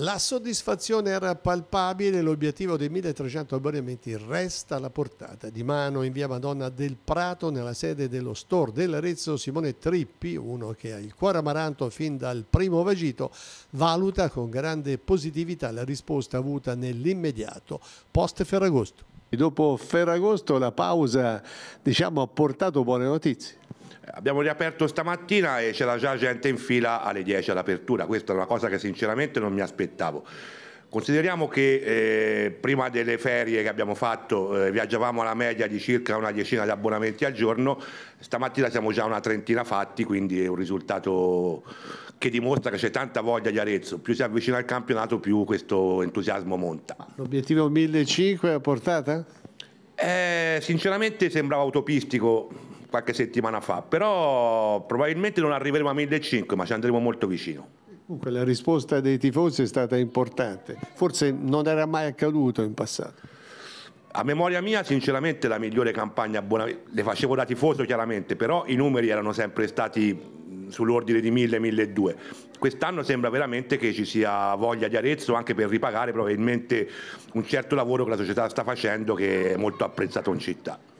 La soddisfazione era palpabile, l'obiettivo dei 1300 abbonamenti resta alla portata di mano in via Madonna del Prato nella sede dello store dell'Arezzo Simone Trippi, uno che ha il cuore amaranto fin dal primo vagito, valuta con grande positività la risposta avuta nell'immediato post Ferragosto. Dopo Ferragosto la pausa diciamo, ha portato buone notizie. Abbiamo riaperto stamattina e c'era già gente in fila alle 10 all'apertura, questa è una cosa che sinceramente non mi aspettavo. Consideriamo che eh, prima delle ferie che abbiamo fatto eh, viaggiavamo alla media di circa una decina di abbonamenti al giorno, stamattina siamo già una trentina fatti, quindi è un risultato che dimostra che c'è tanta voglia di Arezzo, più si avvicina al campionato più questo entusiasmo monta. L'obiettivo 1.500 a portata? Eh, sinceramente sembrava utopistico, qualche settimana fa, però probabilmente non arriveremo a 1.500 ma ci andremo molto vicino. Comunque la risposta dei tifosi è stata importante, forse non era mai accaduto in passato. A memoria mia, sinceramente, la migliore campagna, buona... le facevo da tifoso chiaramente, però i numeri erano sempre stati sull'ordine di 1000-1200. Quest'anno sembra veramente che ci sia voglia di Arezzo anche per ripagare probabilmente un certo lavoro che la società sta facendo che è molto apprezzato in città.